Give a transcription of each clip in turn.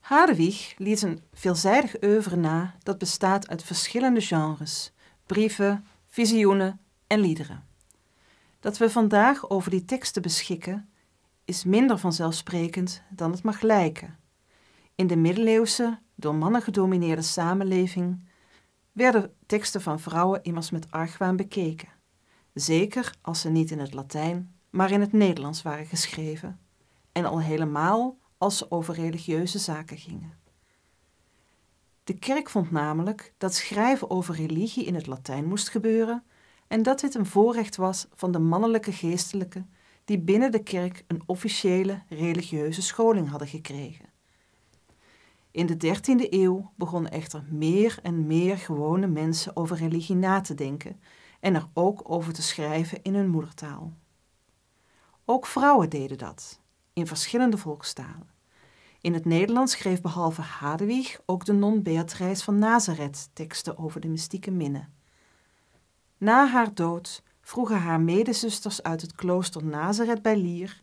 Hadewig liet een veelzijdig oeuvre na dat bestaat uit verschillende genres, brieven, visioenen en liederen. Dat we vandaag over die teksten beschikken, is minder vanzelfsprekend dan het mag lijken. In de middeleeuwse, door mannen gedomineerde samenleving werden teksten van vrouwen immers met argwaan bekeken, zeker als ze niet in het Latijn, maar in het Nederlands waren geschreven, en al helemaal als ze over religieuze zaken gingen. De kerk vond namelijk dat schrijven over religie in het Latijn moest gebeuren en dat dit een voorrecht was van de mannelijke geestelijke die binnen de kerk een officiële religieuze scholing hadden gekregen. In de 13e eeuw begonnen echter meer en meer gewone mensen over religie na te denken en er ook over te schrijven in hun moedertaal. Ook vrouwen deden dat in verschillende volkstalen. In het Nederlands schreef behalve Hadewig ook de non Beatrice van Nazareth teksten over de mystieke minne. Na haar dood vroegen haar medezusters uit het klooster Nazareth bij Lier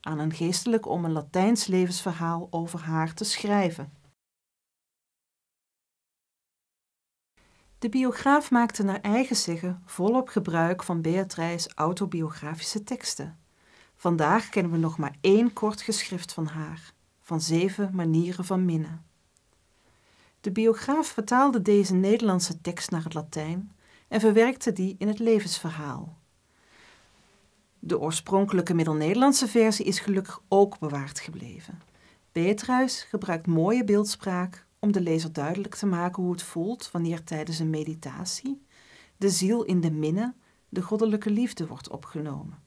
aan een geestelijk om een Latijns levensverhaal over haar te schrijven. De biograaf maakte naar eigen zeggen volop gebruik van Beatrice's autobiografische teksten. Vandaag kennen we nog maar één kort geschrift van haar, van zeven manieren van minnen. De biograaf vertaalde deze Nederlandse tekst naar het Latijn en verwerkte die in het levensverhaal. De oorspronkelijke Middel-Nederlandse versie is gelukkig ook bewaard gebleven. Beetruis gebruikt mooie beeldspraak om de lezer duidelijk te maken hoe het voelt wanneer tijdens een meditatie de ziel in de minne, de goddelijke liefde, wordt opgenomen.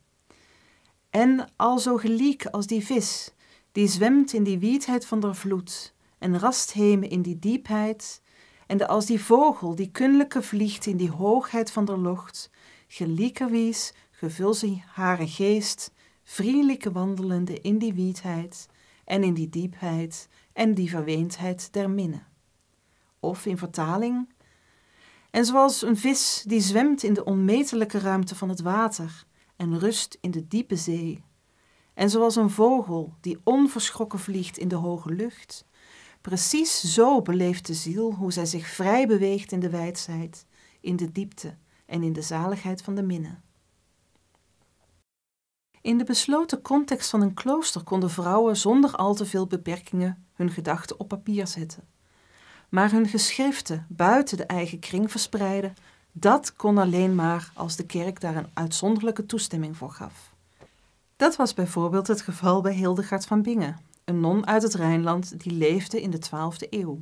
En al zo geliek als die vis, die zwemt in die wiedheid van der vloed, en rast heme in die diepheid, en als die vogel die kunlijke vliegt in die hoogheid van der locht, geliekerwies gevul ze hare geest, vriendelijke wandelende in die wiedheid en in die diepheid, en die verweendheid der minne. Of in vertaling, en zoals een vis die zwemt in de onmetelijke ruimte van het water, en rust in de diepe zee. En zoals een vogel die onverschrokken vliegt in de hoge lucht, precies zo beleeft de ziel hoe zij zich vrij beweegt in de wijsheid, in de diepte en in de zaligheid van de minnen. In de besloten context van een klooster konden vrouwen zonder al te veel beperkingen hun gedachten op papier zetten, maar hun geschriften buiten de eigen kring verspreiden dat kon alleen maar als de kerk daar een uitzonderlijke toestemming voor gaf. Dat was bijvoorbeeld het geval bij Hildegard van Bingen, een non uit het Rijnland die leefde in de 12e eeuw.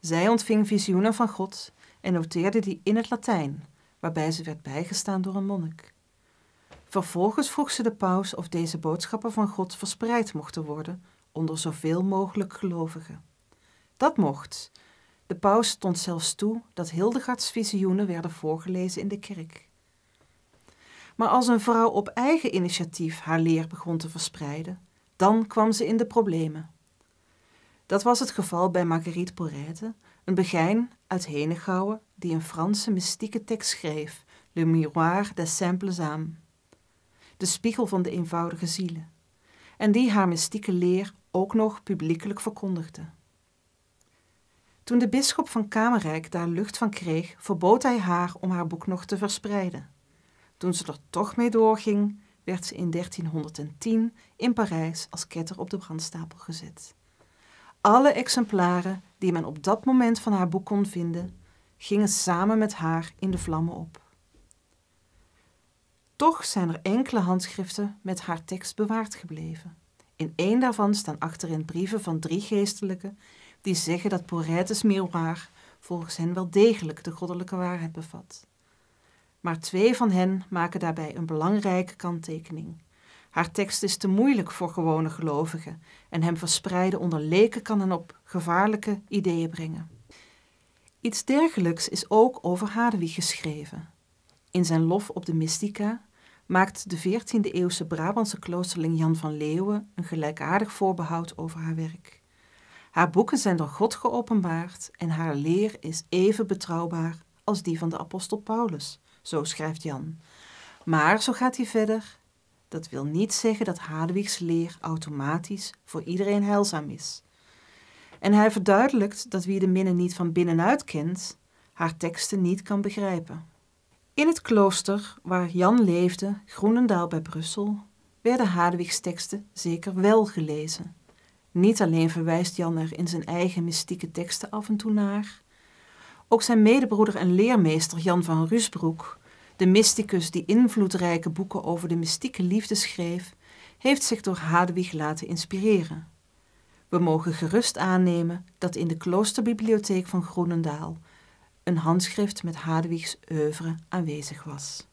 Zij ontving visioenen van God en noteerde die in het Latijn, waarbij ze werd bijgestaan door een monnik. Vervolgens vroeg ze de paus of deze boodschappen van God verspreid mochten worden onder zoveel mogelijk gelovigen. Dat mocht, de paus stond zelfs toe dat Hildegards visioenen werden voorgelezen in de kerk. Maar als een vrouw op eigen initiatief haar leer begon te verspreiden, dan kwam ze in de problemen. Dat was het geval bij Marguerite Porrette, een begijn uit Henegouwen die een Franse mystieke tekst schreef, Le Miroir des Simples Âmes, de spiegel van de eenvoudige zielen, en die haar mystieke leer ook nog publiekelijk verkondigde. Toen de bisschop van Kamerijk daar lucht van kreeg, verbood hij haar om haar boek nog te verspreiden. Toen ze er toch mee doorging, werd ze in 1310 in Parijs als ketter op de brandstapel gezet. Alle exemplaren die men op dat moment van haar boek kon vinden, gingen samen met haar in de vlammen op. Toch zijn er enkele handschriften met haar tekst bewaard gebleven. In één daarvan staan achterin brieven van drie geestelijken die zeggen dat Poretes Miroir volgens hen wel degelijk de goddelijke waarheid bevat. Maar twee van hen maken daarbij een belangrijke kanttekening. Haar tekst is te moeilijk voor gewone gelovigen en hem verspreiden onder leken kan hen op gevaarlijke ideeën brengen. Iets dergelijks is ook over Hadewi geschreven. In zijn lof op de mystica maakt de 14e-eeuwse Brabantse kloosterling Jan van Leeuwen een gelijkaardig voorbehoud over haar werk. Haar boeken zijn door God geopenbaard en haar leer is even betrouwbaar als die van de apostel Paulus, zo schrijft Jan. Maar, zo gaat hij verder, dat wil niet zeggen dat Hadewigs leer automatisch voor iedereen heilzaam is. En hij verduidelijkt dat wie de minnen niet van binnenuit kent, haar teksten niet kan begrijpen. In het klooster waar Jan leefde, Groenendaal bij Brussel, werden Hadewigs teksten zeker wel gelezen. Niet alleen verwijst Jan er in zijn eigen mystieke teksten af en toe naar, ook zijn medebroeder en leermeester Jan van Rusbroek, de mysticus die invloedrijke boeken over de mystieke liefde schreef, heeft zich door Hadewig laten inspireren. We mogen gerust aannemen dat in de kloosterbibliotheek van Groenendaal een handschrift met Hadewigs oeuvre aanwezig was.